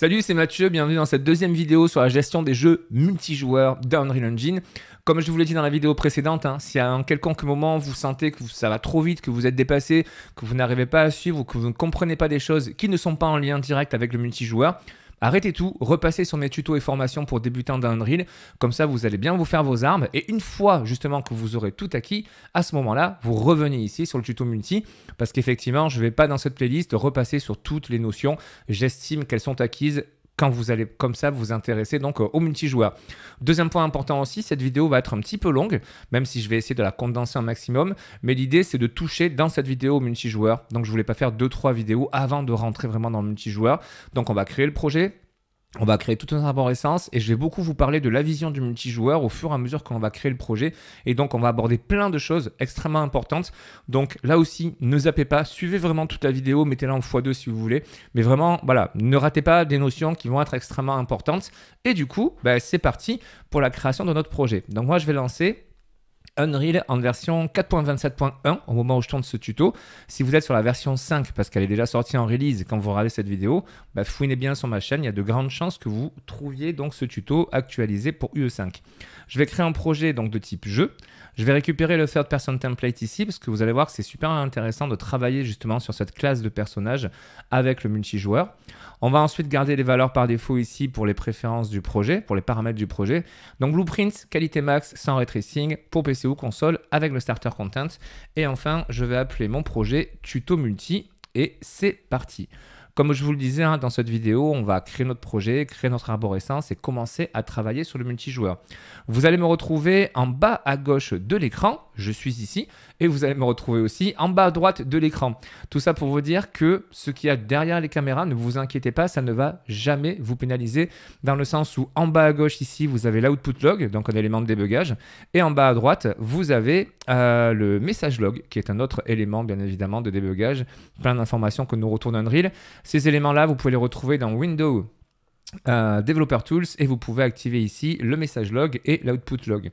Salut, c'est Mathieu, bienvenue dans cette deuxième vidéo sur la gestion des jeux multijoueurs d'Unreal Engine. Comme je vous l'ai dit dans la vidéo précédente, hein, si à un quelconque moment vous sentez que ça va trop vite, que vous êtes dépassé, que vous n'arrivez pas à suivre ou que vous ne comprenez pas des choses qui ne sont pas en lien direct avec le multijoueur, Arrêtez tout, repassez sur mes tutos et formations pour débutants Drill. Comme ça, vous allez bien vous faire vos armes. Et une fois justement que vous aurez tout acquis, à ce moment-là, vous revenez ici sur le tuto multi parce qu'effectivement, je ne vais pas dans cette playlist repasser sur toutes les notions. J'estime qu'elles sont acquises quand vous allez comme ça vous intéresser donc euh, au multijoueur. Deuxième point important aussi, cette vidéo va être un petit peu longue, même si je vais essayer de la condenser un maximum, mais l'idée c'est de toucher dans cette vidéo au multijoueur. Donc je voulais pas faire deux, trois vidéos avant de rentrer vraiment dans le multijoueur. Donc on va créer le projet, on va créer tout un arborescence et je vais beaucoup vous parler de la vision du multijoueur au fur et à mesure qu'on va créer le projet. Et donc, on va aborder plein de choses extrêmement importantes. Donc, là aussi, ne zappez pas, suivez vraiment toute la vidéo, mettez-la en x2 si vous voulez. Mais vraiment, voilà, ne ratez pas des notions qui vont être extrêmement importantes. Et du coup, bah, c'est parti pour la création de notre projet. Donc, moi, je vais lancer Unreal en version 4.27.1 au moment où je tourne ce tuto. Si vous êtes sur la version 5 parce qu'elle est déjà sortie en release quand vous regardez cette vidéo, bah, fouinez bien sur ma chaîne, il y a de grandes chances que vous trouviez donc ce tuto actualisé pour UE5. Je vais créer un projet donc de type jeu. Je vais récupérer le third person template ici parce que vous allez voir que c'est super intéressant de travailler justement sur cette classe de personnage avec le multijoueur. On va ensuite garder les valeurs par défaut ici pour les préférences du projet, pour les paramètres du projet. Donc blueprint, qualité max sans retracing, pour PC ou console avec le starter content. Et enfin, je vais appeler mon projet tuto multi et c'est parti. Comme je vous le disais hein, dans cette vidéo, on va créer notre projet, créer notre arborescence et commencer à travailler sur le multijoueur. Vous allez me retrouver en bas à gauche de l'écran je suis ici, et vous allez me retrouver aussi en bas à droite de l'écran. Tout ça pour vous dire que ce qu'il y a derrière les caméras, ne vous inquiétez pas, ça ne va jamais vous pénaliser, dans le sens où en bas à gauche ici, vous avez l'output log, donc un élément de débugage, et en bas à droite, vous avez euh, le message log, qui est un autre élément, bien évidemment, de débugage, plein d'informations que nous retourne Unreal. Ces éléments-là, vous pouvez les retrouver dans Windows euh, développeur Tools et vous pouvez activer ici le message log et l'output log.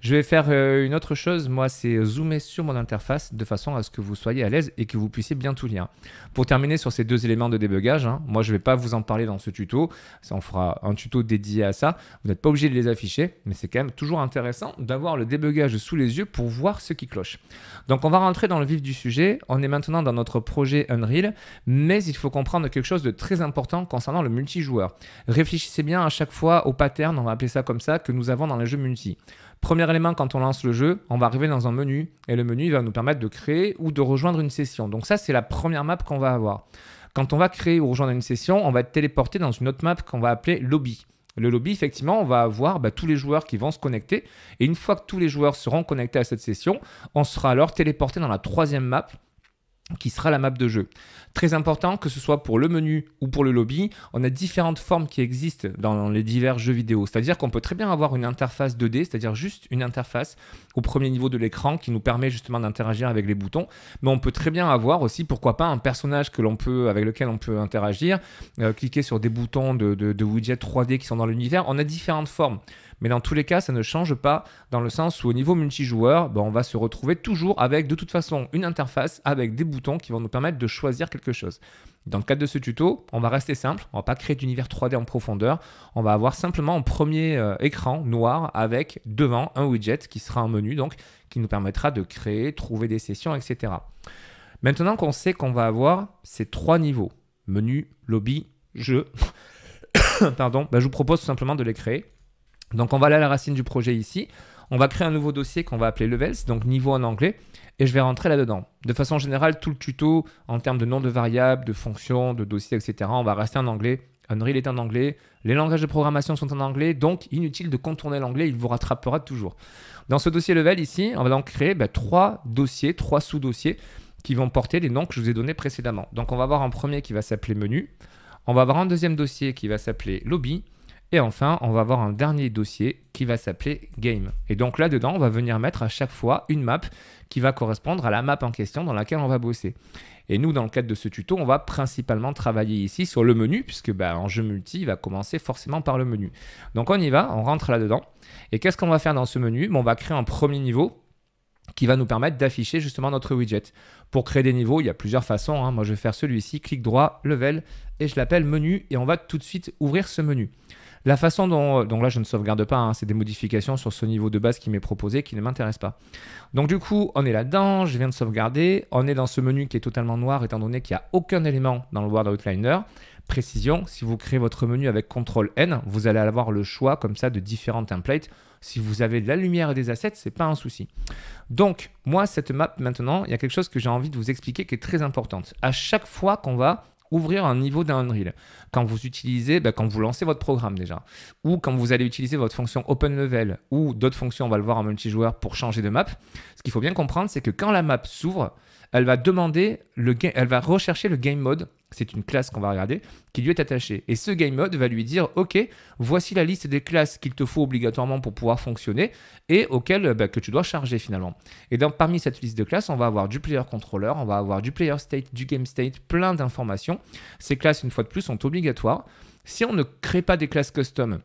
Je vais faire euh, une autre chose, moi c'est zoomer sur mon interface de façon à ce que vous soyez à l'aise et que vous puissiez bien tout lire. Pour terminer sur ces deux éléments de débugage, hein, moi je ne vais pas vous en parler dans ce tuto, ça, on fera un tuto dédié à ça, vous n'êtes pas obligé de les afficher, mais c'est quand même toujours intéressant d'avoir le débugage sous les yeux pour voir ce qui cloche. Donc on va rentrer dans le vif du sujet, on est maintenant dans notre projet Unreal, mais il faut comprendre quelque chose de très important concernant le multijoueur. Réfléchissez bien à chaque fois au pattern, on va appeler ça comme ça, que nous avons dans les jeux multi. Premier élément, quand on lance le jeu, on va arriver dans un menu et le menu va nous permettre de créer ou de rejoindre une session. Donc ça, c'est la première map qu'on va avoir. Quand on va créer ou rejoindre une session, on va être téléporté dans une autre map qu'on va appeler lobby. Le lobby, effectivement, on va avoir bah, tous les joueurs qui vont se connecter. Et une fois que tous les joueurs seront connectés à cette session, on sera alors téléporté dans la troisième map qui sera la map de jeu. Très important, que ce soit pour le menu ou pour le lobby, on a différentes formes qui existent dans les divers jeux vidéo. C'est-à-dire qu'on peut très bien avoir une interface 2D, c'est-à-dire juste une interface au premier niveau de l'écran qui nous permet justement d'interagir avec les boutons, mais on peut très bien avoir aussi, pourquoi pas, un personnage que l'on peut, avec lequel on peut interagir, euh, cliquer sur des boutons de, de, de widgets 3D qui sont dans l'univers. On a différentes formes. Mais dans tous les cas, ça ne change pas dans le sens où au niveau multijoueur, bah, on va se retrouver toujours avec de toute façon une interface avec des boutons qui vont nous permettre de choisir quelque chose. Dans le cadre de ce tuto, on va rester simple, on va pas créer d'univers 3D en profondeur, on va avoir simplement un premier euh, écran noir avec devant un widget qui sera un menu donc qui nous permettra de créer, trouver des sessions, etc. Maintenant qu'on sait qu'on va avoir ces trois niveaux, menu, lobby, jeu, pardon, bah, je vous propose tout simplement de les créer donc on va aller à la racine du projet ici. On va créer un nouveau dossier qu'on va appeler levels, donc niveau en anglais, et je vais rentrer là-dedans. De façon générale, tout le tuto en termes de nom de variables, de fonctions, de dossiers, etc., on va rester en anglais. Unreal est en anglais, les langages de programmation sont en anglais, donc inutile de contourner l'anglais, il vous rattrapera toujours. Dans ce dossier level ici, on va donc créer bah, trois dossiers, trois sous-dossiers qui vont porter les noms que je vous ai donnés précédemment. Donc on va avoir un premier qui va s'appeler menu, on va avoir un deuxième dossier qui va s'appeler lobby, et enfin, on va avoir un dernier dossier qui va s'appeler Game. Et donc là-dedans, on va venir mettre à chaque fois une map qui va correspondre à la map en question dans laquelle on va bosser. Et nous, dans le cadre de ce tuto, on va principalement travailler ici sur le menu, puisque bah, en jeu multi, il va commencer forcément par le menu. Donc on y va, on rentre là-dedans. Et qu'est-ce qu'on va faire dans ce menu On va créer un premier niveau qui va nous permettre d'afficher justement notre widget. Pour créer des niveaux, il y a plusieurs façons. Hein. Moi, je vais faire celui-ci, clic droit, level, et je l'appelle menu, et on va tout de suite ouvrir ce menu. La façon dont, euh, donc là je ne sauvegarde pas, hein, c'est des modifications sur ce niveau de base qui m'est proposé, qui ne m'intéresse pas. Donc du coup, on est là-dedans, je viens de sauvegarder, on est dans ce menu qui est totalement noir étant donné qu'il n'y a aucun élément dans le Word Outliner. Précision, si vous créez votre menu avec CTRL N, vous allez avoir le choix comme ça de différents templates. Si vous avez de la lumière et des assets, c'est pas un souci. Donc, moi, cette map maintenant, il y a quelque chose que j'ai envie de vous expliquer qui est très importante. À chaque fois qu'on va ouvrir un niveau d'un Unreal quand vous utilisez, bah, quand vous lancez votre programme déjà, ou quand vous allez utiliser votre fonction open level ou d'autres fonctions, on va le voir en multijoueur pour changer de map. Ce qu'il faut bien comprendre, c'est que quand la map s'ouvre, elle va demander le elle va rechercher le game mode. C'est une classe qu'on va regarder qui lui est attachée. Et ce game mode va lui dire OK, voici la liste des classes qu'il te faut obligatoirement pour pouvoir fonctionner et auxquelles bah, que tu dois charger finalement. Et donc parmi cette liste de classes, on va avoir du player controller, on va avoir du player state, du game state, plein d'informations. Ces classes, une fois de plus, sont obligatoires obligatoire. Si on ne crée pas des classes custom,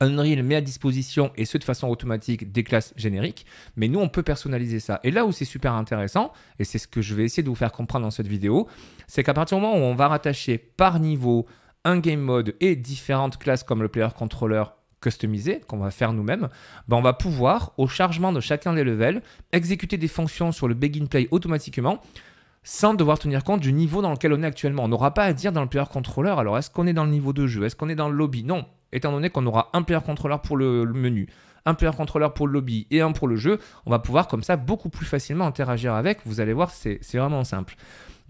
Unreal met à disposition, et ce de façon automatique, des classes génériques, mais nous, on peut personnaliser ça. Et là où c'est super intéressant, et c'est ce que je vais essayer de vous faire comprendre dans cette vidéo, c'est qu'à partir du moment où on va rattacher par niveau un game mode et différentes classes comme le player controller customisé qu'on va faire nous-mêmes, ben, on va pouvoir, au chargement de chacun des levels, exécuter des fonctions sur le begin play automatiquement sans devoir tenir compte du niveau dans lequel on est actuellement. On n'aura pas à dire dans le player contrôleur alors est-ce qu'on est dans le niveau de jeu Est-ce qu'on est dans le lobby Non, étant donné qu'on aura un player contrôleur pour le, menu, un player contrôleur pour le lobby et un pour le jeu, on va pouvoir comme ça beaucoup plus facilement interagir avec. Vous allez voir, c'est vraiment simple.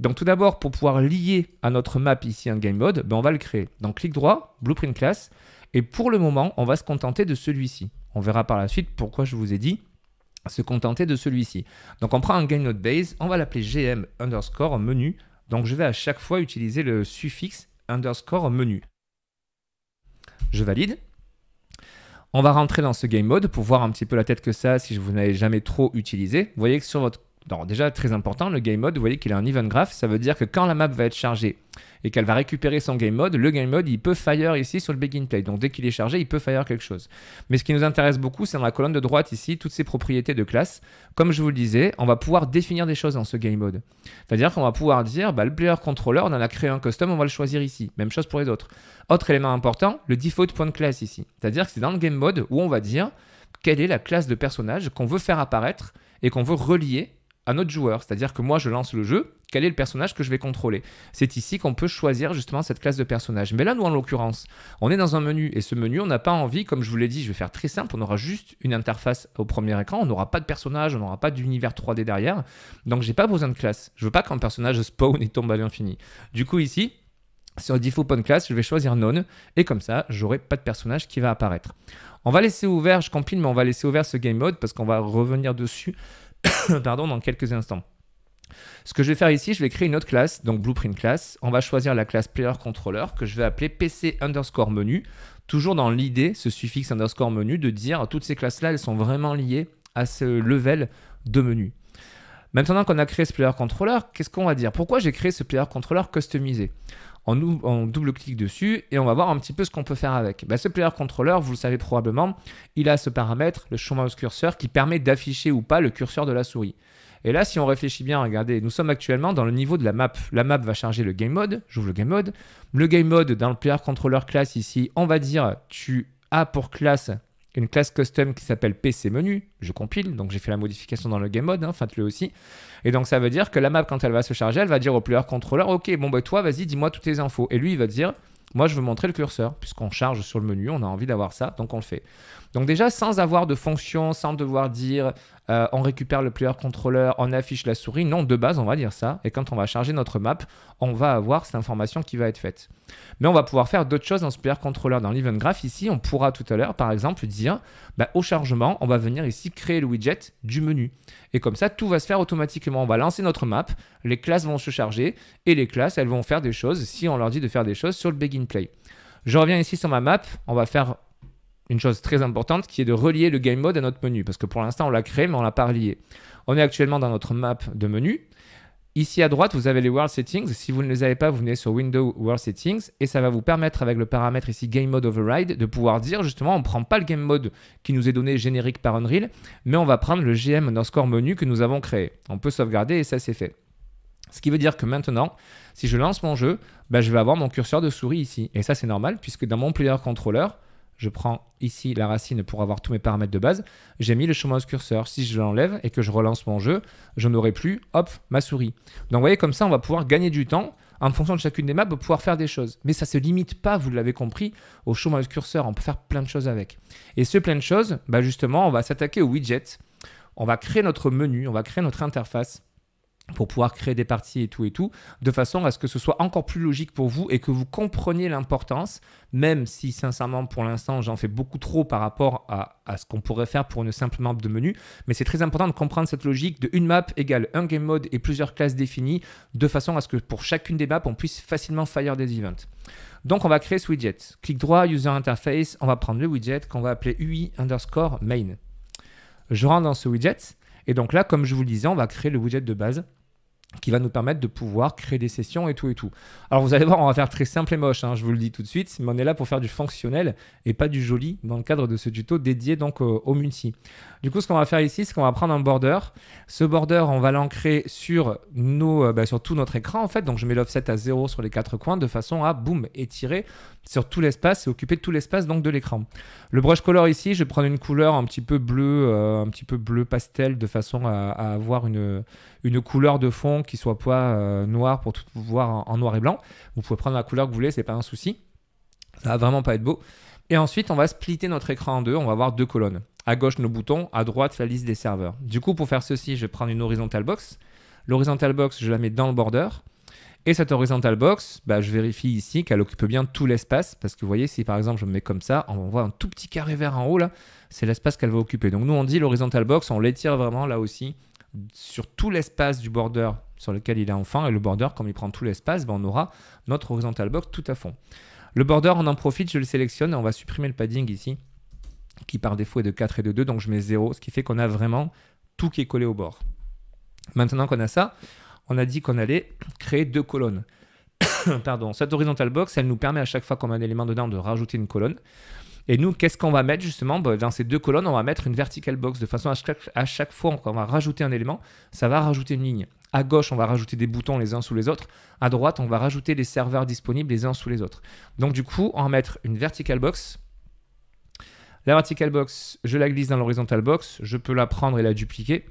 Donc tout d'abord, pour pouvoir lier à notre map ici un game mode, ben on va le créer. Donc clic droit, blueprint class, et pour le moment, on va se contenter de celui-ci. On verra par la suite pourquoi je vous ai dit se contenter de celui-ci. Donc on prend un gain base, on va l'appeler gm underscore menu. Donc je vais à chaque fois utiliser le suffixe underscore menu. Je valide. On va rentrer dans ce game mode pour voir un petit peu la tête que ça si vous n'avez jamais trop utilisé. Vous voyez que sur votre déjà très important, le game mode, vous voyez qu'il a un event graph, ça veut dire que quand la map va être chargée et qu'elle va récupérer son game mode, le game mode il peut fire ici sur le begin play. Donc dès qu'il est chargé, il peut fire quelque chose. Mais ce qui nous intéresse beaucoup, c'est dans la colonne de droite ici, toutes ces propriétés de classe. Comme je vous le disais, on va pouvoir définir des choses dans ce game mode. C'est-à-dire qu'on va pouvoir dire, bah, le player controller, on en a créé un custom, on va le choisir ici. Même chose pour les autres. Autre élément important, le default point classe ici. C'est-à-dire que c'est dans le game mode où on va dire quelle est la classe de personnage qu'on veut faire apparaître et qu'on veut relier un autre joueur. C'est-à-dire que moi, je lance le jeu, quel est le personnage que je vais contrôler C'est ici qu'on peut choisir justement cette classe de personnage. Mais là, nous, en l'occurrence, on est dans un menu, et ce menu, on n'a pas envie, comme je vous l'ai dit, je vais faire très simple, on aura juste une interface au premier écran, on n'aura pas de personnage, on n'aura pas d'univers 3D derrière, donc j'ai pas besoin de classe. Je veux pas qu'un personnage spawn et tombe à l'infini. Du coup, ici, sur Default Point Class, je vais choisir None, et comme ça, j'aurai pas de personnage qui va apparaître. On va laisser ouvert, je compile, mais on va laisser ouvert ce Game Mode, parce qu'on va revenir dessus pardon, dans quelques instants. Ce que je vais faire ici, je vais créer une autre classe, donc Blueprint Class. On va choisir la classe PlayerController que je vais appeler PC underscore menu. Toujours dans l'idée, ce suffixe underscore menu, de dire toutes ces classes-là, elles sont vraiment liées à ce level de menu. Maintenant qu'on a créé ce player qu'est-ce qu'on va dire Pourquoi j'ai créé ce PlayerController customisé on, double-clique dessus et on va voir un petit peu ce qu'on peut faire avec. Bah, ce player controller, vous le savez probablement, il a ce paramètre, le show mouse curseur, qui permet d'afficher ou pas le curseur de la souris. Et là, si on réfléchit bien, regardez, nous sommes actuellement dans le niveau de la map. La map va charger le game mode, j'ouvre le game mode. Le game mode, dans le player controller classe, ici, on va dire tu as pour classe une classe custom qui s'appelle PC menu. Je compile, donc j'ai fait la modification dans le game mode, enfin faites-le aussi. Et donc ça veut dire que la map, quand elle va se charger, elle va dire au player controller, ok, bon bah toi, vas-y, dis-moi toutes tes infos. Et lui, il va dire, moi, je veux montrer le curseur, puisqu'on charge sur le menu, on a envie d'avoir ça, donc on le fait. Donc déjà, sans avoir de fonction, sans devoir dire, euh, on récupère le player controller, on affiche la souris. Non, de base, on va dire ça. Et quand on va charger notre map, on va avoir cette information qui va être faite. Mais on va pouvoir faire d'autres choses dans ce player controller. Dans l'event graph, ici, on pourra tout à l'heure, par exemple, dire bah, au chargement, on va venir ici créer le widget du menu. Et comme ça, tout va se faire automatiquement. On va lancer notre map, les classes vont se charger et les classes, elles vont faire des choses si on leur dit de faire des choses sur le begin play. Je reviens ici sur ma map, on va faire une chose très importante qui est de relier le game mode à notre menu parce que pour l'instant on l'a créé mais on l'a pas relié. On est actuellement dans notre map de menu. Ici à droite, vous avez les World Settings. Si vous ne les avez pas, vous venez sur Window World Settings et ça va vous permettre avec le paramètre ici Game Mode Override de pouvoir dire justement on ne prend pas le Game Mode qui nous est donné générique par Unreal, mais on va prendre le GM score menu que nous avons créé. On peut sauvegarder et ça c'est fait. Ce qui veut dire que maintenant, si je lance mon jeu, bah, je vais avoir mon curseur de souris ici. Et ça c'est normal puisque dans mon player controller, je prends ici la racine pour avoir tous mes paramètres de base, j'ai mis le chômage curseur. Si je l'enlève et que je relance mon jeu, je n'aurai plus, hop, ma souris. Donc vous voyez, comme ça, on va pouvoir gagner du temps en fonction de chacune des maps pour pouvoir faire des choses. Mais ça ne se limite pas, vous l'avez compris, au chômage curseur. On peut faire plein de choses avec. Et ce plein de choses, bah justement, on va s'attaquer au widget. On va créer notre menu, on va créer notre interface pour pouvoir créer des parties et tout et tout, de façon à ce que ce soit encore plus logique pour vous et que vous compreniez l'importance, même si sincèrement pour l'instant j'en fais beaucoup trop par rapport à, ce qu'on pourrait faire pour une simple map de menu, mais c'est très important de comprendre cette logique de une map égale un game mode et plusieurs classes définies, de façon à ce que pour chacune des maps on puisse facilement fire des events. Donc on va créer ce widget. Clic droit, user interface, on va prendre le widget qu'on va appeler UI underscore main. Je rentre dans ce widget, et donc là, comme je vous le disais, on va créer le widget de base qui va nous permettre de pouvoir créer des sessions et tout et tout. Alors vous allez voir, on va faire très simple et moche, hein, je vous le dis tout de suite, mais on est là pour faire du fonctionnel et pas du joli dans le cadre de ce tuto dédié donc au multi. Du coup, ce qu'on va faire ici, c'est qu'on va prendre un border. Ce border, on va l'ancrer sur, euh, bah, sur tout notre écran en fait, donc je mets l'offset à 0 sur les quatre coins de façon à, boum, étirer sur tout l'espace et occuper tout l'espace donc de l'écran. Le brush color ici, je vais prendre une couleur un petit peu bleu, euh, un petit peu bleu pastel de façon à avoir une une couleur de fond qui soit pas euh, noire pour tout voir en, noir et blanc. Vous pouvez prendre la couleur que vous voulez, c'est pas un souci. Ça va vraiment pas être beau. Et ensuite, on va splitter notre écran en deux. On va avoir deux colonnes. À gauche, nos boutons. À droite, la liste des serveurs. Du coup, pour faire ceci, je vais prendre une horizontal box. L'horizontal box, je la mets dans le border. Et cette horizontal box, bah, je vérifie ici qu'elle occupe bien tout l'espace. Parce que vous voyez, si par exemple je me mets comme ça, on voit un tout petit carré vert en haut là, c'est l'espace qu'elle va occuper. Donc nous on dit l'horizontal box, on l'étire vraiment là aussi sur tout l'espace du border sur lequel il est enfin, et le border, comme il prend tout l'espace, ben, on aura notre horizontal box tout à fond. Le border, on en profite, je le sélectionne, et on va supprimer le padding ici, qui par défaut est de 4 et de 2, donc je mets 0, ce qui fait qu'on a vraiment tout qui est collé au bord. Maintenant qu'on a ça, on a dit qu'on allait créer deux colonnes. Pardon, cette horizontal box, elle nous permet à chaque fois qu'on a un élément dedans de rajouter une colonne. Et nous, qu'est-ce qu'on va mettre justement bah, Dans ces deux colonnes, on va mettre une vertical box de façon à chaque, fois qu'on va rajouter un élément, ça va rajouter une ligne. À gauche, on va rajouter des boutons les uns sous les autres. À droite, on va rajouter les serveurs disponibles les uns sous les autres. Donc du coup, on va mettre une vertical box. La vertical box, je la glisse dans l'horizontal box, je peux la prendre et la dupliquer.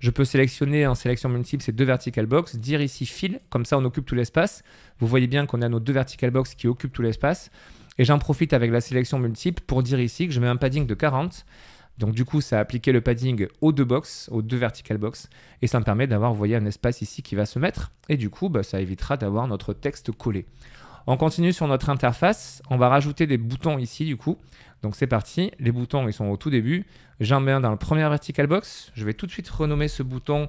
Je peux sélectionner en sélection multiple ces deux vertical box, dire ici fil, comme ça on occupe tout l'espace. Vous voyez bien qu'on a nos deux vertical box qui occupent tout l'espace. Et j'en profite avec la sélection multiple pour dire ici que je mets un padding de 40. Donc du coup, ça a appliqué le padding aux deux box, aux deux vertical box, et ça me permet d'avoir, vous voyez, un espace ici qui va se mettre, et du coup, bah, ça évitera d'avoir notre texte collé. On continue sur notre interface, on va rajouter des boutons ici du coup. Donc c'est parti, les boutons ils sont au tout début. J'en mets un dans le premier vertical box, je vais tout de suite renommer ce bouton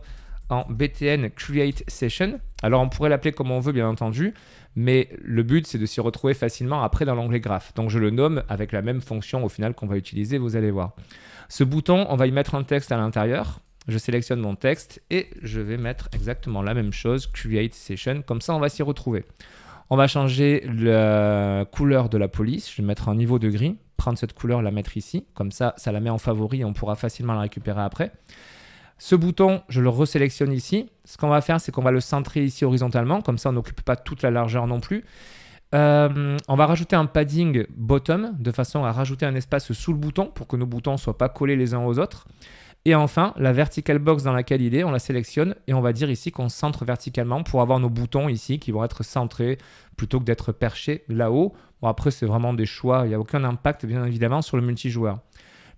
en BTN Create Session. Alors on pourrait l'appeler comme on veut bien entendu, mais le but c'est de s'y retrouver facilement après dans l'onglet graph Donc je le nomme avec la même fonction au final qu'on va utiliser, vous allez voir. Ce bouton, on va y mettre un texte à l'intérieur. Je sélectionne mon texte et je vais mettre exactement la même chose, Create Session, comme ça on va s'y retrouver. On va changer la couleur de la police, je vais mettre un niveau de gris, prendre cette couleur, la mettre ici, comme ça ça la met en favori et on pourra facilement la récupérer après. Ce bouton, je le resélectionne ici. Ce qu'on va faire, c'est qu'on va le centrer ici horizontalement. Comme ça, on n'occupe pas toute la largeur non plus. Euh, on va rajouter un padding bottom de façon à rajouter un espace sous le bouton pour que nos boutons ne soient pas collés les uns aux autres. Et enfin, la vertical box dans laquelle il est, on la sélectionne et on va dire ici qu'on centre verticalement pour avoir nos boutons ici qui vont être centrés plutôt que d'être perchés là-haut. Bon, après, c'est vraiment des choix, il n'y a aucun impact bien évidemment sur le multijoueur.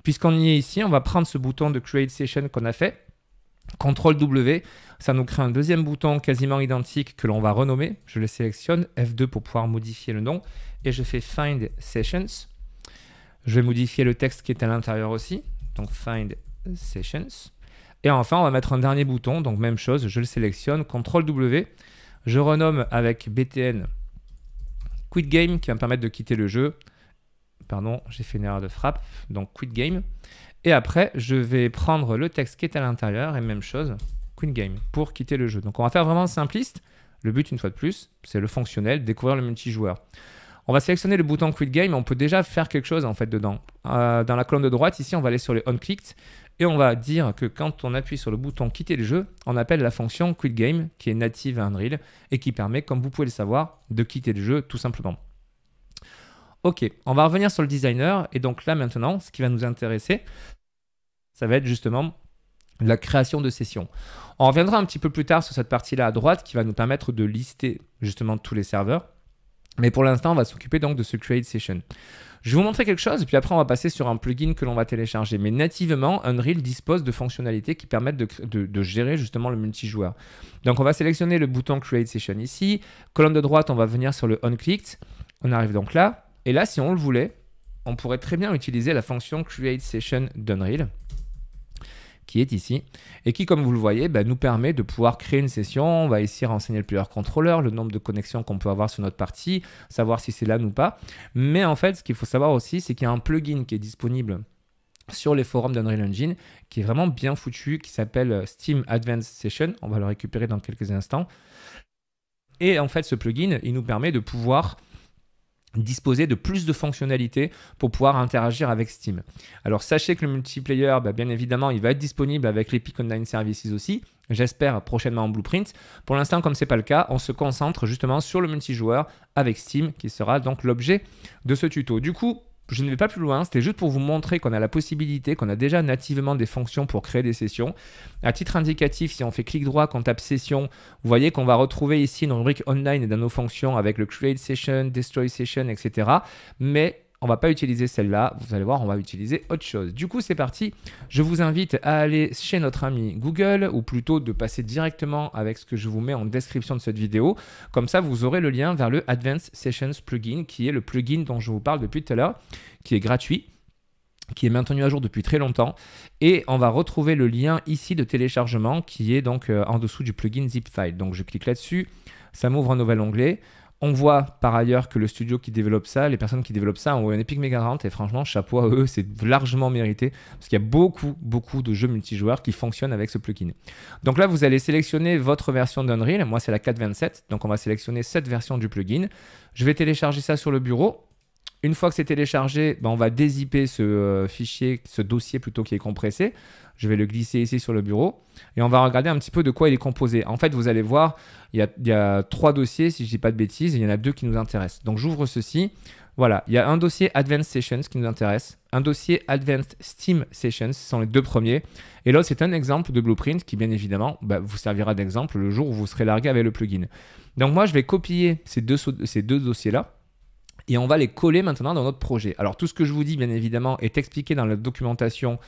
Puisqu'on y est ici, on va prendre ce bouton de Create Session qu'on a fait CTRL W, ça nous crée un deuxième bouton quasiment identique que l'on va renommer. Je le sélectionne, F2 pour pouvoir modifier le nom, et je fais Find Sessions. Je vais modifier le texte qui est à l'intérieur aussi, donc Find Sessions. Et enfin, on va mettre un dernier bouton, donc même chose, je le sélectionne, CTRL W, je renomme avec BTN Quit Game qui va me permettre de quitter le jeu pardon, j'ai fait une erreur de frappe, donc quit game. Et après, je vais prendre le texte qui est à l'intérieur et même chose, quit game, pour quitter le jeu. Donc on va faire vraiment simpliste. Le but, une fois de plus, c'est le fonctionnel, découvrir le multijoueur. On va sélectionner le bouton Quit Game, on peut déjà faire quelque chose en fait dedans. Euh, dans la colonne de droite, ici, on va aller sur les On-Clicked et on va dire que quand on appuie sur le bouton Quitter le jeu, on appelle la fonction Quit Game qui est native à Unreal et qui permet, comme vous pouvez le savoir, de quitter le jeu tout simplement. Ok, on va revenir sur le designer. Et donc là maintenant, ce qui va nous intéresser, ça va être justement la création de session. On reviendra un petit peu plus tard sur cette partie-là à droite qui va nous permettre de lister justement tous les serveurs. Mais pour l'instant, on va s'occuper donc de ce Create Session. Je vais vous montrer quelque chose, et puis après on va passer sur un plugin que l'on va télécharger. Mais nativement, Unreal dispose de fonctionnalités qui permettent de, gérer justement le multijoueur. Donc on va sélectionner le bouton Create Session ici. Colonne de droite, on va venir sur le on On arrive donc là. Et là, si on le voulait, on pourrait très bien utiliser la fonction create session d'Unreal qui est ici et qui, comme vous le voyez, bah, nous permet de pouvoir créer une session. On va ici renseigner le player controller, le nombre de connexions qu'on peut avoir sur notre partie, savoir si c'est là ou pas. Mais en fait, ce qu'il faut savoir aussi, c'est qu'il y a un plugin qui est disponible sur les forums d'Unreal Engine qui est vraiment bien foutu, qui s'appelle euh, Steam Advanced Session. On va le récupérer dans quelques instants. Et en fait, ce plugin, il nous permet de pouvoir disposer de plus de fonctionnalités pour pouvoir interagir avec Steam. Alors sachez que le multiplayer, bah, bien évidemment, il va être disponible avec les l'Epic Online Services aussi, j'espère prochainement en Blueprint. Pour l'instant, comme ce n'est pas le cas, on se concentre justement sur le multijoueur avec Steam, qui sera donc l'objet de ce tuto. Du coup, je ne vais pas plus loin, c'était juste pour vous montrer qu'on a la possibilité, qu'on a déjà nativement des fonctions pour créer des sessions. À titre indicatif, si on fait clic droit, qu'on tape session, vous voyez qu'on va retrouver ici une rubrique online et dans nos fonctions avec le create session, destroy session, etc. Mais on va pas utiliser celle-là, vous allez voir, on va utiliser autre chose. Du coup, c'est parti. Je vous invite à aller chez notre ami Google, ou plutôt de passer directement avec ce que je vous mets en description de cette vidéo. Comme ça, vous aurez le lien vers le Advanced Sessions plugin, qui est le plugin dont je vous parle depuis tout à l'heure, qui est gratuit qui est maintenu à jour depuis très longtemps. Et on va retrouver le lien ici de téléchargement qui est donc euh, en dessous du plugin zip file. Donc je clique là-dessus, ça m'ouvre un nouvel onglet. On voit par ailleurs que le studio qui développe ça, les personnes qui développent ça ont un Epic Mega rente et franchement, chapeau à eux, c'est largement mérité parce qu'il y a beaucoup, beaucoup de jeux multijoueurs qui fonctionnent avec ce plugin. Donc là, vous allez sélectionner votre version d'Unreal. Moi, c'est la 4.27, donc on va sélectionner cette version du plugin. Je vais télécharger ça sur le bureau une fois que c'est téléchargé, bah, on va dézipper ce euh, fichier, ce dossier plutôt qui est compressé. Je vais le glisser ici sur le bureau et on va regarder un petit peu de quoi il est composé. En fait, vous allez voir, il y a, trois dossiers, si je ne dis pas de bêtises, il y en a deux qui nous intéressent. Donc j'ouvre ceci. Voilà, il y a un dossier Advanced Sessions qui nous intéresse, un dossier Advanced Steam Sessions, ce sont les deux premiers, et là, c'est un exemple de blueprint qui bien évidemment bah, vous servira d'exemple le jour où vous serez largué avec le plugin. Donc moi je vais copier ces deux, ces deux dossiers-là, et on va les coller maintenant dans notre projet. Alors tout ce que je vous dis, bien évidemment, est expliqué dans la documentation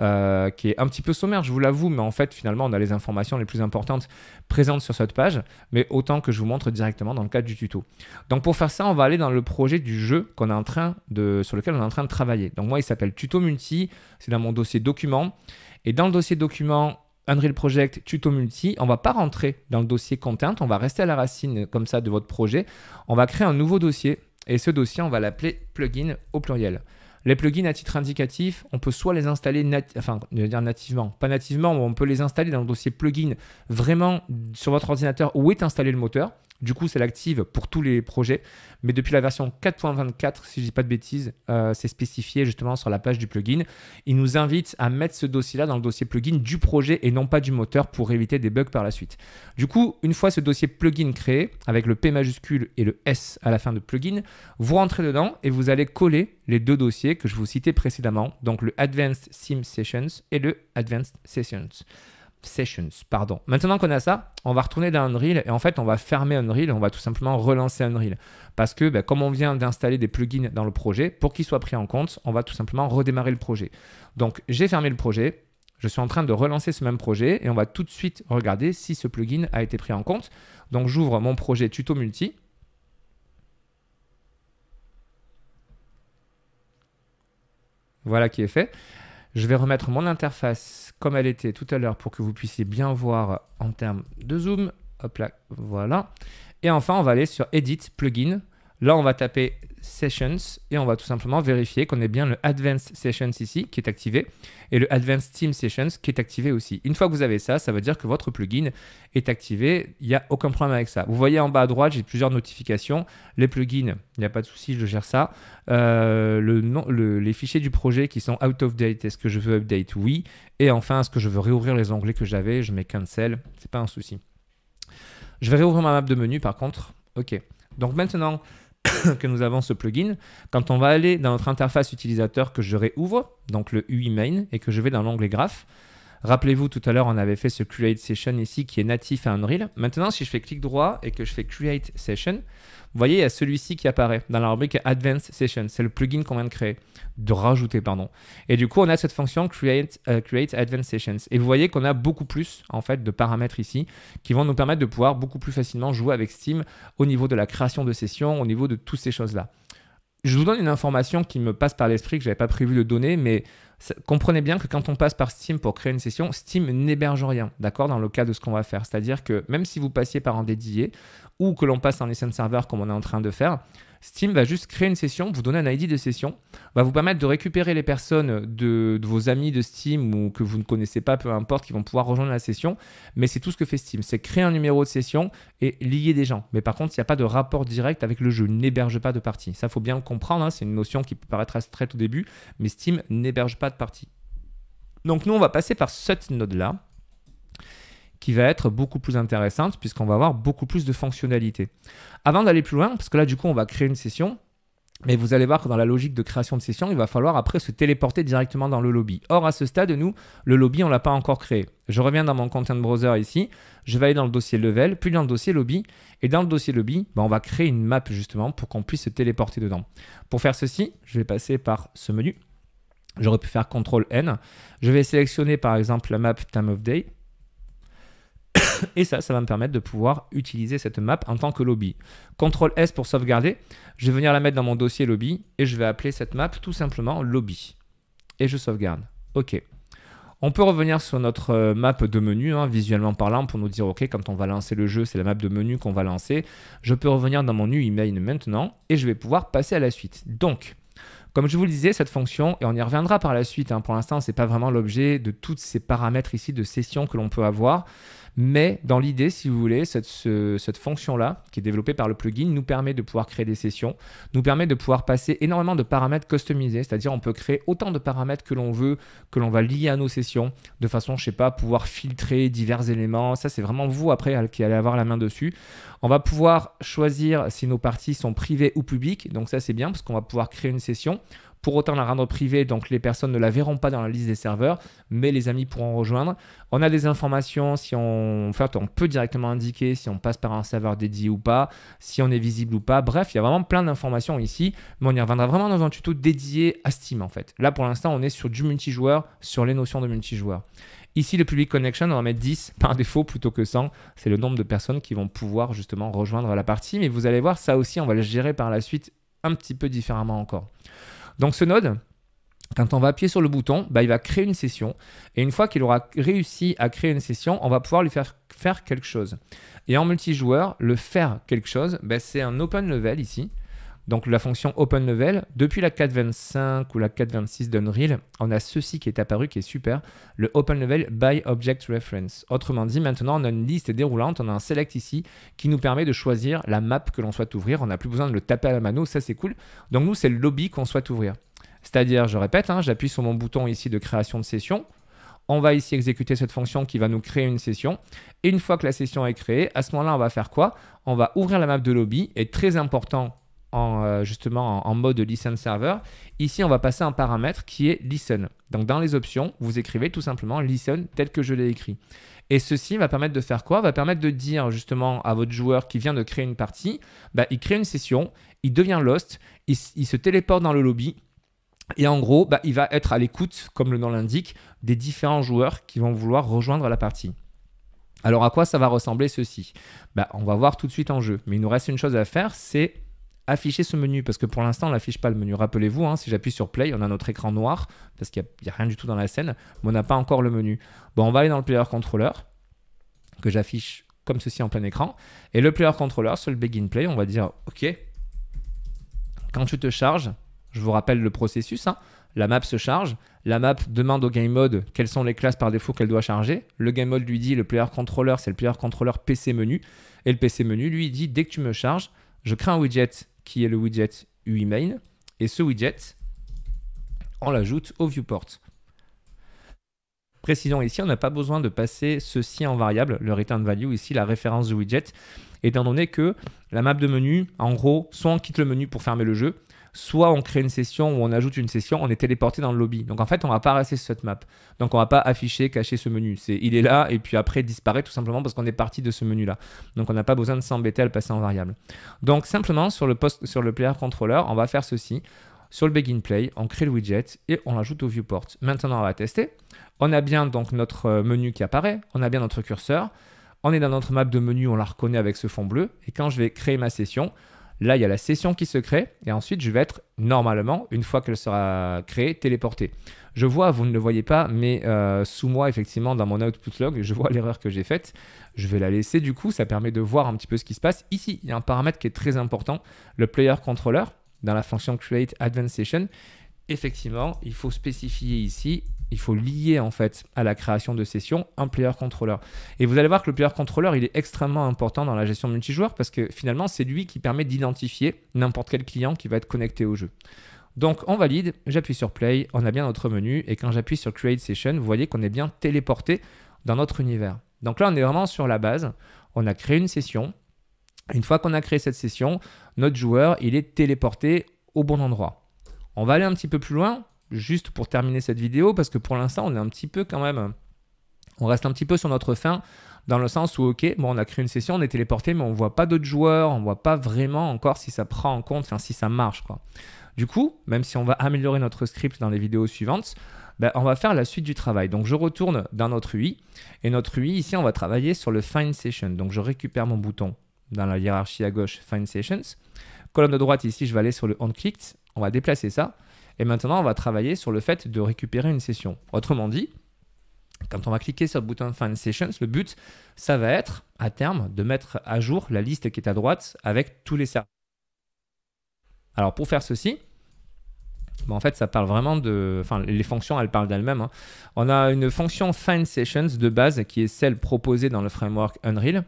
euh, qui est un petit peu sommaire, je vous l'avoue, mais en fait, finalement, on a les informations les plus importantes présentes sur cette page, mais autant que je vous montre directement dans le cadre du tuto. Donc pour faire ça, on va aller dans le projet du jeu qu'on est en train de, sur lequel on est en train de travailler. Donc moi, il s'appelle Tuto Multi, c'est dans mon dossier Documents. Et dans le dossier Documents, Unreal Project Tuto Multi, on ne va pas rentrer dans le dossier Content, on va rester à la racine comme ça de votre projet. On va créer un nouveau dossier et ce dossier, on va l'appeler plugin au pluriel. Les plugins à titre indicatif, on peut soit les installer enfin, dire nativement, pas nativement, mais on peut les installer dans le dossier plugin vraiment sur votre ordinateur où est installé le moteur. Du coup, c'est l'active pour tous les projets. Mais depuis la version 4.24, si je dis pas de bêtises, euh, c'est spécifié justement sur la page du plugin. Il nous invite à mettre ce dossier-là dans le dossier plugin du projet et non pas du moteur pour éviter des bugs par la suite. Du coup, une fois ce dossier plugin créé, avec le P majuscule et le S à la fin de plugin, vous rentrez dedans et vous allez coller les deux dossiers que je vous citais précédemment, donc le Advanced Sim Sessions et le Advanced Sessions. Sessions, pardon. Maintenant qu'on a ça, on va retourner dans Unreal et en fait, on va fermer Unreal, on va tout simplement relancer Unreal. Parce que ben, comme on vient d'installer des plugins dans le projet, pour qu'ils soient pris en compte, on va tout simplement redémarrer le projet. Donc, j'ai fermé le projet, je suis en train de relancer ce même projet et on va tout de suite regarder si ce plugin a été pris en compte. Donc, j'ouvre mon projet tuto multi. Voilà qui est fait. Je vais remettre mon interface comme elle était tout à l'heure pour que vous puissiez bien voir en termes de zoom. Hop là, voilà. Et enfin, on va aller sur Edit, Plugin. Là, on va taper Sessions et on va tout simplement vérifier qu'on ait bien le Advanced Sessions ici qui est activé et le Advanced Team Sessions qui est activé aussi. Une fois que vous avez ça, ça veut dire que votre plugin est activé, il n'y a aucun problème avec ça. Vous voyez en bas à droite, j'ai plusieurs notifications. Les plugins, il n'y a pas de souci, je gère ça. Euh, les fichiers du projet qui sont out of date, est-ce que je veux update Oui. Et enfin, est-ce que je veux réouvrir les onglets que j'avais Je mets cancel, c'est pas un souci. Je vais réouvrir ma map de menu par contre. Ok. Donc maintenant, que nous avons ce plugin, quand on va aller dans notre interface utilisateur que je réouvre, donc le UI main, et que je vais dans l'onglet Graph. Rappelez-vous, tout à l'heure, on avait fait ce Create Session ici qui est natif à Unreal. Maintenant, si je fais clic droit et que je fais Create Session, vous voyez, il y a celui-ci qui apparaît dans la rubrique Advanced Session. C'est le plugin qu'on vient de créer, de rajouter, pardon. Et du coup, on a cette fonction Create, euh, create Advanced Sessions. Et vous voyez qu'on a beaucoup plus, en fait, de paramètres ici qui vont nous permettre de pouvoir beaucoup plus facilement jouer avec Steam au niveau de la création de sessions, au niveau de toutes ces choses-là. Je vous donne une information qui me passe par l'esprit que je n'avais pas prévu de donner, mais comprenez bien que quand on passe par Steam pour créer une session, Steam n'héberge rien, d'accord, dans le cas de ce qu'on va faire. C'est-à-dire que même si vous passiez par un dédié ou que l'on passe en de serveur comme on est en train de faire, Steam va juste créer une session, vous donner un ID de session, va vous permettre de récupérer les personnes de, vos amis de Steam ou que vous ne connaissez pas, peu importe, qui vont pouvoir rejoindre la session. Mais c'est tout ce que fait Steam, c'est créer un numéro de session et lier des gens. Mais par contre, il n'y a pas de rapport direct avec le jeu, n'héberge pas de partie. Ça, faut bien comprendre, hein, c'est une notion qui peut paraître abstraite au début, mais Steam n'héberge pas de partie. Donc nous, on va passer par cette node-là qui va être beaucoup plus intéressante puisqu'on va avoir beaucoup plus de fonctionnalités. Avant d'aller plus loin, parce que là du coup on va créer une session, mais vous allez voir que dans la logique de création de session, il va falloir après se téléporter directement dans le lobby. Or, à ce stade, nous, le lobby, on ne l'a pas encore créé. Je reviens dans mon content browser ici, je vais aller dans le dossier level, puis dans le dossier lobby. Et dans le dossier lobby, ben, on va créer une map justement pour qu'on puisse se téléporter dedans. Pour faire ceci, je vais passer par ce menu. J'aurais pu faire CTRL N. Je vais sélectionner par exemple la map Time of Day. Et ça, ça va me permettre de pouvoir utiliser cette map en tant que lobby. CTRL S pour sauvegarder. Je vais venir la mettre dans mon dossier lobby et je vais appeler cette map tout simplement lobby. Et je sauvegarde. OK. On peut revenir sur notre euh, map de menu, hein, visuellement parlant, pour nous dire, OK, quand on va lancer le jeu, c'est la map de menu qu'on va lancer. Je peux revenir dans mon menu email maintenant et je vais pouvoir passer à la suite. Donc, comme je vous le disais, cette fonction, et on y reviendra par la suite, hein, pour l'instant, ce n'est pas vraiment l'objet de tous ces paramètres ici de session que l'on peut avoir. Mais dans l'idée, si vous voulez, cette, fonction-là, qui est développée par le plugin, nous permet de pouvoir créer des sessions, nous permet de pouvoir passer énormément de paramètres customisés, c'est-à-dire on peut créer autant de paramètres que l'on veut, que l'on va lier à nos sessions, de façon, je sais pas, pouvoir filtrer divers éléments. Ça, c'est vraiment vous après qui allez avoir la main dessus. On va pouvoir choisir si nos parties sont privées ou publiques, donc ça c'est bien parce qu'on va pouvoir créer une session pour autant, la rendre privée, donc les personnes ne la verront pas dans la liste des serveurs, mais les amis pourront rejoindre. On a des informations si on, fait on peut directement indiquer si on passe par un serveur dédié ou pas, si on est visible ou pas. Bref, il y a vraiment plein d'informations ici, mais on y reviendra vraiment dans un tuto dédié à Steam en fait. Là, pour l'instant, on est sur du multijoueur, sur les notions de multijoueur. Ici, le public connection, on va mettre 10 par défaut plutôt que 100. C'est le nombre de personnes qui vont pouvoir justement rejoindre la partie. Mais vous allez voir, ça aussi, on va le gérer par la suite un petit peu différemment encore. Donc ce node, quand on va appuyer sur le bouton, bah, il va créer une session. Et une fois qu'il aura réussi à créer une session, on va pouvoir lui faire faire quelque chose. Et en multijoueur, le faire quelque chose, bah, c'est un open level ici. Donc la fonction open level, depuis la 4.25 ou la 4.26 d'Unreal, on a ceci qui est apparu qui est super, le open level by object reference. Autrement dit, maintenant on a une liste déroulante, on a un select ici qui nous permet de choisir la map que l'on souhaite ouvrir, on n'a plus besoin de le taper à la mano, ça c'est cool. Donc nous c'est le lobby qu'on souhaite ouvrir. C'est-à-dire, je répète, hein, j'appuie sur mon bouton ici de création de session, on va ici exécuter cette fonction qui va nous créer une session. Et une fois que la session est créée, à ce moment-là, on va faire quoi On va ouvrir la map de lobby. Et très important, en, euh, justement en, mode listen server. Ici, on va passer un paramètre qui est listen. Donc dans les options, vous écrivez tout simplement listen tel que je l'ai écrit. Et ceci va permettre de faire quoi Va permettre de dire justement à votre joueur qui vient de créer une partie, bah, il crée une session, il devient lost, il, se téléporte dans le lobby. Et en gros, bah, il va être à l'écoute, comme le nom l'indique, des différents joueurs qui vont vouloir rejoindre la partie. Alors à quoi ça va ressembler ceci bah, On va voir tout de suite en jeu. Mais il nous reste une chose à faire, c'est afficher ce menu parce que pour l'instant on n'affiche pas le menu. Rappelez-vous, hein, si j'appuie sur play, on a notre écran noir parce qu'il n'y a, rien du tout dans la scène, mais on n'a pas encore le menu. Bon, on va aller dans le player controller que j'affiche comme ceci en plein écran et le player controller sur le begin play, on va dire ok. Quand tu te charges, je vous rappelle le processus. Hein, la map se charge, la map demande au game mode quelles sont les classes par défaut qu'elle doit charger. Le game mode lui dit le player controller, c'est le player controller PC menu. Et le PC menu lui dit dès que tu me charges, je crée un widget qui est le widget UI main. Et ce widget, on l'ajoute au viewport. Précisons ici, on n'a pas besoin de passer ceci en variable, le return value, ici la référence du widget, étant donné que la map de menu, en gros, soit on quitte le menu pour fermer le jeu, soit on crée une session ou on ajoute une session, on est téléporté dans le lobby. Donc en fait, on va pas rester sur cette map. Donc on va pas afficher, cacher ce menu. C'est il est là et puis après il disparaît tout simplement parce qu'on est parti de ce menu-là. Donc on n'a pas besoin de s'embêter à le passer en variable. Donc simplement sur le sur le player controller, on va faire ceci. Sur le begin play, on crée le widget et on l'ajoute au viewport. Maintenant, on va tester. On a bien donc notre euh, menu qui apparaît, on a bien notre curseur. On est dans notre map de menu, on la reconnaît avec ce fond bleu. Et quand je vais créer ma session, Là, il y a la session qui se crée et ensuite je vais être normalement, une fois qu'elle sera créée, téléportée. Je vois, vous ne le voyez pas, mais euh, sous moi, effectivement, dans mon output log, je vois l'erreur que j'ai faite. Je vais la laisser du coup, ça permet de voir un petit peu ce qui se passe. Ici, il y a un paramètre qui est très important, le player controller, dans la fonction create advanced session. Effectivement, il faut spécifier ici il faut lier en fait à la création de session un player controller. Et vous allez voir que le player contrôleur il est extrêmement important dans la gestion multijoueur parce que finalement, c'est lui qui permet d'identifier n'importe quel client qui va être connecté au jeu. Donc on valide, j'appuie sur play, on a bien notre menu et quand j'appuie sur create session, vous voyez qu'on est bien téléporté dans notre univers. Donc là, on est vraiment sur la base. On a créé une session. Une fois qu'on a créé cette session, notre joueur, il est téléporté au bon endroit. On va aller un petit peu plus loin juste pour terminer cette vidéo, parce que pour l'instant, on est un petit peu quand même, on reste un petit peu sur notre fin, dans le sens où, ok, bon, on a créé une session, on est téléporté, mais on ne voit pas d'autres joueurs, on ne voit pas vraiment encore si ça prend en compte, si ça marche, quoi. Du coup, même si on va améliorer notre script dans les vidéos suivantes, ben, on va faire la suite du travail. Donc je retourne dans notre UI, et notre UI, ici, on va travailler sur le Find Session. Donc je récupère mon bouton dans la hiérarchie à gauche, Find Sessions. Colonne de droite, ici, je vais aller sur le On Clicked, on va déplacer ça. Et maintenant, on va travailler sur le fait de récupérer une session. Autrement dit, quand on va cliquer sur le bouton Find Sessions, le but, ça va être, à terme, de mettre à jour la liste qui est à droite avec tous les services. Alors, pour faire ceci, ben, en fait, ça parle vraiment de... Enfin, les fonctions, elles parlent d'elles-mêmes. Hein. On a une fonction Find Sessions de base qui est celle proposée dans le framework Unreal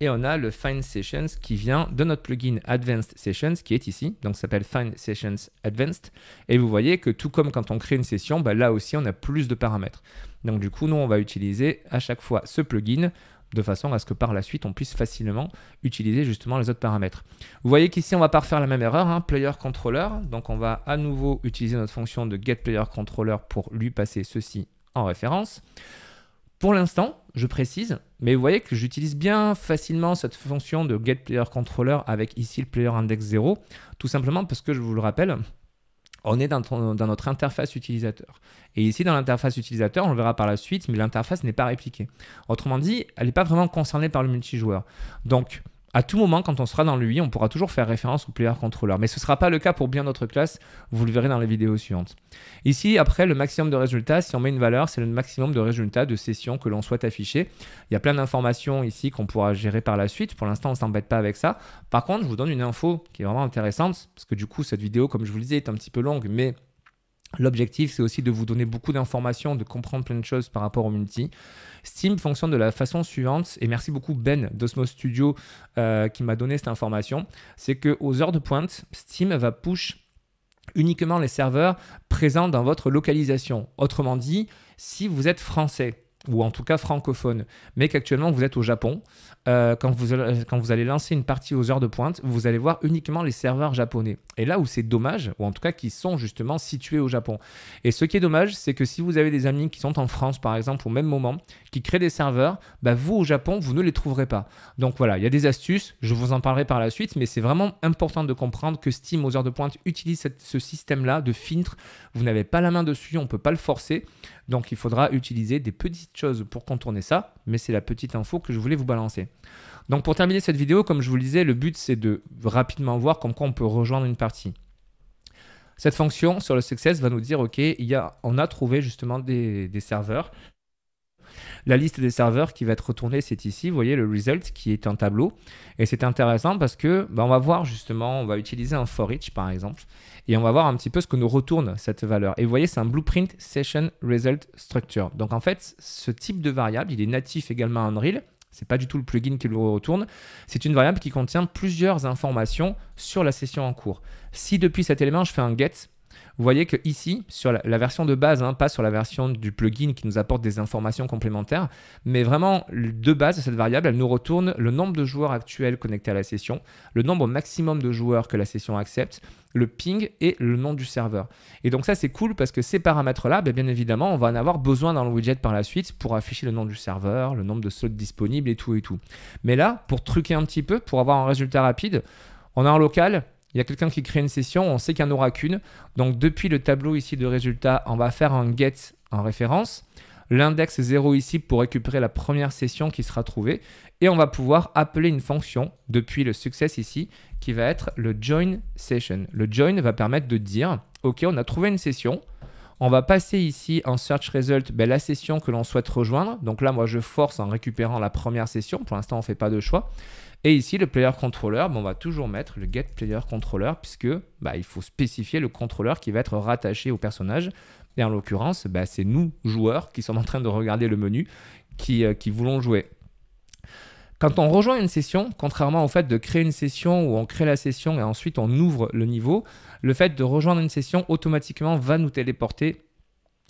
et on a le Find Sessions qui vient de notre plugin Advanced Sessions qui est ici, donc ça s'appelle Find Sessions Advanced. Et vous voyez que tout comme quand on crée une session, bah, là aussi on a plus de paramètres. Donc du coup, nous on va utiliser à chaque fois ce plugin de façon à ce que par la suite on puisse facilement utiliser justement les autres paramètres. Vous voyez qu'ici on va pas refaire la même erreur, hein. player controller, donc on va à nouveau utiliser notre fonction de get player controller pour lui passer ceci en référence. Pour l'instant, je précise, mais vous voyez que j'utilise bien facilement cette fonction de getPlayerController avec ici le player index 0 tout simplement parce que je vous le rappelle, on est dans, dans, notre interface utilisateur. Et ici, dans l'interface utilisateur, on le verra par la suite, mais l'interface n'est pas répliquée. Autrement dit, elle n'est pas vraiment concernée par le multijoueur. Donc, à tout moment, quand on sera dans l'UI, on pourra toujours faire référence au player controller. Mais ce ne sera pas le cas pour bien d'autres classes, vous le verrez dans les vidéos suivantes. Ici, après, le maximum de résultats, si on met une valeur, c'est le maximum de résultats de sessions que l'on souhaite afficher. Il y a plein d'informations ici qu'on pourra gérer par la suite. Pour l'instant, on ne s'embête pas avec ça. Par contre, je vous donne une info qui est vraiment intéressante, parce que du coup, cette vidéo, comme je vous le disais, est un petit peu longue, mais L'objectif, c'est aussi de vous donner beaucoup d'informations, de comprendre plein de choses par rapport au multi. Steam fonctionne de la façon suivante, et merci beaucoup Ben d'Osmos Studio euh, qui m'a donné cette information, c'est qu'aux heures de pointe, Steam va push uniquement les serveurs présents dans votre localisation. Autrement dit, si vous êtes français, ou en tout cas francophone, mais qu'actuellement vous êtes au Japon, euh, quand, vous, allez lancer une partie aux heures de pointe, vous allez voir uniquement les serveurs japonais. Et là où c'est dommage, ou en tout cas qui sont justement situés au Japon. Et ce qui est dommage, c'est que si vous avez des amis qui sont en France, par exemple, au même moment, qui créent des serveurs, bah, vous au Japon, vous ne les trouverez pas. Donc voilà, il y a des astuces, je vous en parlerai par la suite, mais c'est vraiment important de comprendre que Steam aux heures de pointe utilise ce système-là de filtre. Vous n'avez pas la main dessus, on ne peut pas le forcer. Donc il faudra utiliser des petites choses pour contourner ça, mais c'est la petite info que je voulais vous balancer. Donc pour terminer cette vidéo, comme je vous le disais, le but c'est de rapidement voir comme on peut rejoindre une partie. Cette fonction sur le success va nous dire, OK, il on a trouvé justement des serveurs la liste des serveurs qui va être retournée, c'est ici. Vous voyez le result qui est un tableau. Et c'est intéressant parce que bah, on va voir justement, on va utiliser un for each par exemple. Et on va voir un petit peu ce que nous retourne cette valeur. Et vous voyez, c'est un blueprint session result structure. Donc en fait, ce type de variable, il est natif également à Unreal. n'est pas du tout le plugin qui le retourne. C'est une variable qui contient plusieurs informations sur la session en cours. Si depuis cet élément, je fais un get, vous voyez que ici, sur la, version de base, hein, pas sur la version du plugin qui nous apporte des informations complémentaires, mais vraiment de base, cette variable, elle nous retourne le nombre de joueurs actuels connectés à la session, le nombre maximum de joueurs que la session accepte, le ping et le nom du serveur. Et donc ça, c'est cool parce que ces paramètres-là, ben, bien évidemment, on va en avoir besoin dans le widget par la suite pour afficher le nom du serveur, le nombre de slots disponibles et tout et tout. Mais là, pour truquer un petit peu, pour avoir un résultat rapide, on a un local, il y a quelqu'un qui crée une session, on sait qu'il n'y en aura qu'une. Donc depuis le tableau ici de résultats, on va faire un get en référence, l'index 0 ici pour récupérer la première session qui sera trouvée, et on va pouvoir appeler une fonction depuis le success ici, qui va être le join session. Le join va permettre de dire, ok, on a trouvé une session, on va passer ici en search result ben, la session que l'on souhaite rejoindre. Donc là, moi, je force en récupérant la première session. Pour l'instant, on ne fait pas de choix. Et ici, le player controller, on va toujours mettre le get player controller puisque bah, il faut spécifier le contrôleur qui va être rattaché au personnage. Et en l'occurrence, bah, c'est nous, joueurs, qui sommes en train de regarder le menu, qui, euh, qui voulons jouer. Quand on rejoint une session, contrairement au fait de créer une session où on crée la session et ensuite on ouvre le niveau, le fait de rejoindre une session automatiquement va nous téléporter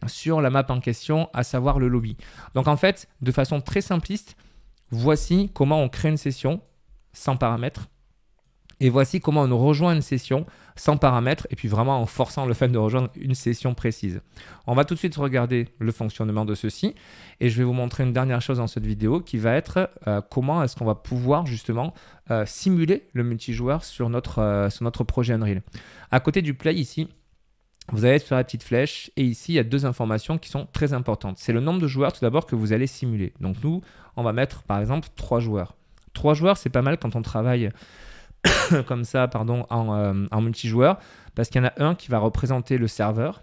sur la map en question, à savoir le lobby. Donc en fait, de façon très simpliste, voici comment on crée une session sans paramètres. Et voici comment on rejoint une session sans paramètres et puis vraiment en forçant le fait de rejoindre une session précise. On va tout de suite regarder le fonctionnement de ceci et je vais vous montrer une dernière chose dans cette vidéo qui va être euh, comment est-ce qu'on va pouvoir justement euh, simuler le multijoueur sur notre, euh, sur notre projet Unreal. À côté du play ici, vous allez sur la petite flèche et ici il y a deux informations qui sont très importantes. C'est le nombre de joueurs tout d'abord que vous allez simuler. Donc nous, on va mettre par exemple trois joueurs. Trois joueurs, c'est pas mal quand on travaille comme ça pardon, en, euh, en multijoueur, parce qu'il y en a un qui va représenter le serveur,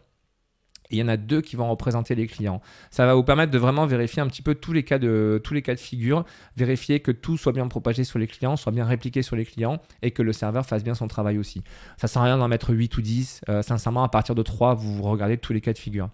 il y en a deux qui vont représenter les clients. Ça va vous permettre de vraiment vérifier un petit peu tous les cas de, tous les cas de figure, vérifier que tout soit bien propagé sur les clients, soit bien répliqué sur les clients et que le serveur fasse bien son travail aussi. Ça sert à rien d'en mettre 8 ou 10. Euh, sincèrement, à partir de 3, vous regardez tous les cas de figure.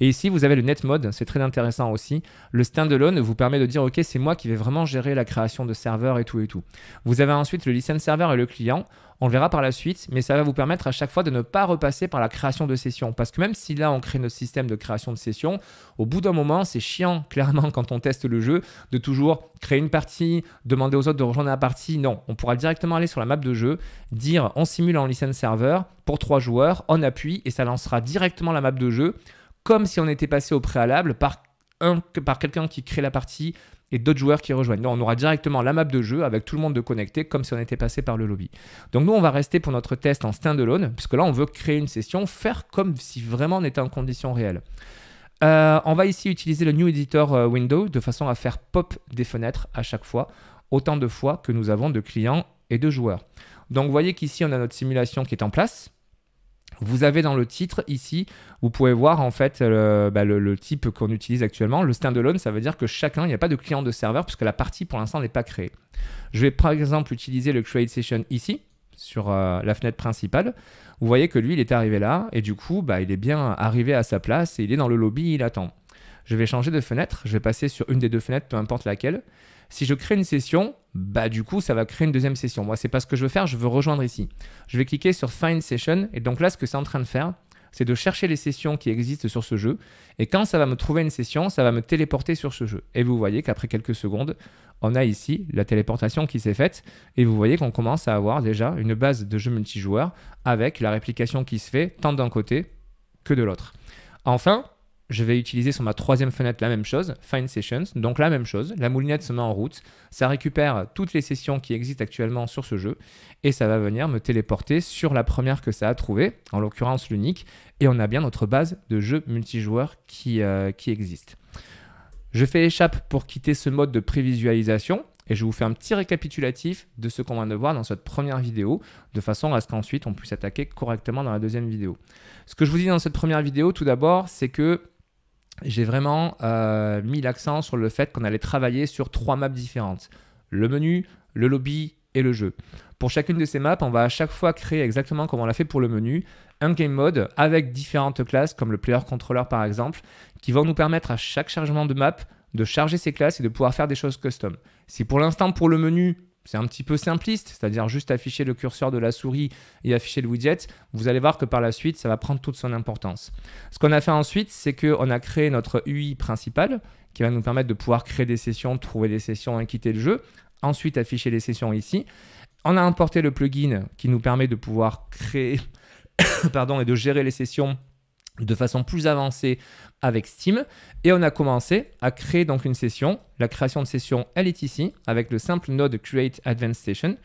Et ici, vous avez le net mode, c'est très intéressant aussi. Le standalone vous permet de dire, OK, c'est moi qui vais vraiment gérer la création de serveurs et tout et tout. Vous avez ensuite le listen serveur et le client. On le verra par la suite, mais ça va vous permettre à chaque fois de ne pas repasser par la création de session. Parce que même si là, on crée notre système de création de session, au bout d'un moment, c'est chiant, clairement, quand on teste le jeu, de toujours créer une partie, demander aux autres de rejoindre la partie. Non, on pourra directement aller sur la map de jeu, dire on simule en licence serveur pour trois joueurs, on appuie et ça lancera directement la map de jeu, comme si on était passé au préalable par, par quelqu'un qui crée la partie et d'autres joueurs qui rejoignent. Donc, on aura directement la map de jeu avec tout le monde de connecté, comme si on était passé par le lobby. Donc nous, on va rester pour notre test en standalone, puisque là, on veut créer une session, faire comme si vraiment on était en condition réelle. Euh, on va ici utiliser le New Editor euh, Window de façon à faire pop des fenêtres à chaque fois, autant de fois que nous avons de clients et de joueurs. Donc vous voyez qu'ici on a notre simulation qui est en place. Vous avez dans le titre ici, vous pouvez voir en fait bah, le, type qu'on utilise actuellement. Le standalone, ça veut dire que chacun, il n'y a pas de client de serveur puisque la partie pour l'instant n'est pas créée. Je vais par exemple utiliser le create session ici sur euh, la fenêtre principale. Vous voyez que lui, il est arrivé là et du coup, bah, il est bien arrivé à sa place et il est dans le lobby, il attend. Je vais changer de fenêtre, je vais passer sur une des deux fenêtres, peu importe laquelle. Si je crée une session, bah du coup ça va créer une deuxième session. Moi c'est pas ce que je veux faire, je veux rejoindre ici. Je vais cliquer sur Find Session et donc là ce que c'est en train de faire, c'est de chercher les sessions qui existent sur ce jeu et quand ça va me trouver une session, ça va me téléporter sur ce jeu. Et vous voyez qu'après quelques secondes, on a ici la téléportation qui s'est faite et vous voyez qu'on commence à avoir déjà une base de jeux multijoueur avec la réplication qui se fait tant d'un côté que de l'autre. Enfin, je vais utiliser sur ma troisième fenêtre la même chose, Find Sessions, donc la même chose, la moulinette se met en route, ça récupère toutes les sessions qui existent actuellement sur ce jeu, et ça va venir me téléporter sur la première que ça a trouvée, en l'occurrence l'unique, et on a bien notre base de jeux multijoueurs qui, euh, qui existe. Je fais échappe pour quitter ce mode de prévisualisation, et je vous fais un petit récapitulatif de ce qu'on vient de voir dans cette première vidéo, de façon à ce qu'ensuite on puisse attaquer correctement dans la deuxième vidéo. Ce que je vous dis dans cette première vidéo, tout d'abord, c'est que j'ai vraiment euh, mis l'accent sur le fait qu'on allait travailler sur trois maps différentes. Le menu, le lobby et le jeu. Pour chacune de ces maps, on va à chaque fois créer exactement comme on l'a fait pour le menu, un game mode avec différentes classes comme le player controller par exemple, qui vont nous permettre à chaque chargement de map de charger ces classes et de pouvoir faire des choses custom. Si pour l'instant pour le menu, c'est un petit peu simpliste, c'est-à-dire juste afficher le curseur de la souris et afficher le widget, vous allez voir que par la suite, ça va prendre toute son importance. Ce qu'on a fait ensuite, c'est qu'on a créé notre UI principale qui va nous permettre de pouvoir créer des sessions, trouver des sessions et quitter le jeu, ensuite afficher les sessions ici. On a importé le plugin qui nous permet de pouvoir créer pardon, et de gérer les sessions de façon plus avancée avec Steam et on a commencé à créer donc une session. La création de session, elle est ici avec le simple node create advanced station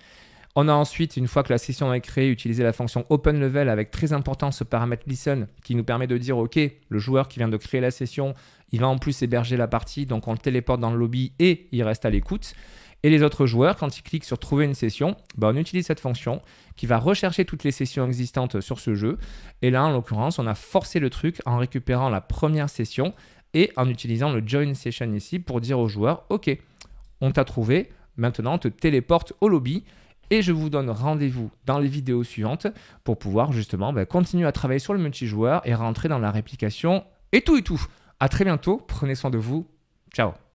On a ensuite, une fois que la session est créée, utilisé la fonction open level avec très important ce paramètre listen qui nous permet de dire ok, le joueur qui vient de créer la session, il va en plus héberger la partie, donc on le téléporte dans le lobby et il reste à l'écoute. Et les autres joueurs, quand ils cliquent sur trouver une session, bah, on utilise cette fonction qui va rechercher toutes les sessions existantes sur ce jeu. Et là, en l'occurrence, on a forcé le truc en récupérant la première session et en utilisant le join session ici pour dire aux joueurs, ok, on t'a trouvé, maintenant on te téléporte au lobby. Et je vous donne rendez-vous dans les vidéos suivantes pour pouvoir justement bah, continuer à travailler sur le multijoueur et rentrer dans la réplication et tout et tout. À très bientôt, prenez soin de vous, ciao